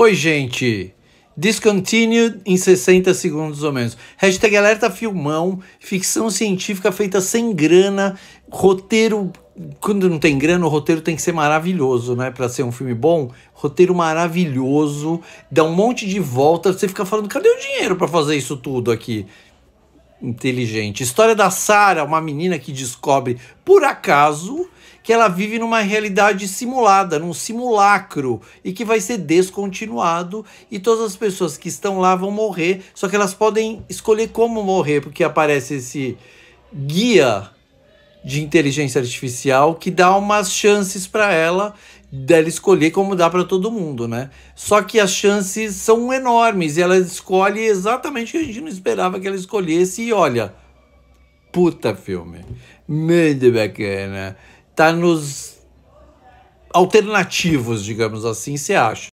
Oi, gente. Discontinued em 60 segundos ou menos. Hashtag alerta filmão, ficção científica feita sem grana, roteiro. Quando não tem grana, o roteiro tem que ser maravilhoso, né? Pra ser um filme bom. Roteiro maravilhoso, dá um monte de volta, você fica falando, cadê o dinheiro para fazer isso tudo aqui? Inteligente. História da Sara, uma menina que descobre, por acaso, que ela vive numa realidade simulada, num simulacro, e que vai ser descontinuado, e todas as pessoas que estão lá vão morrer, só que elas podem escolher como morrer, porque aparece esse guia de inteligência artificial que dá umas chances para ela dela escolher como dá para todo mundo, né? Só que as chances são enormes e ela escolhe exatamente o que a gente não esperava que ela escolhesse e olha, puta filme, muito bacana tá nos alternativos, digamos assim, você acha?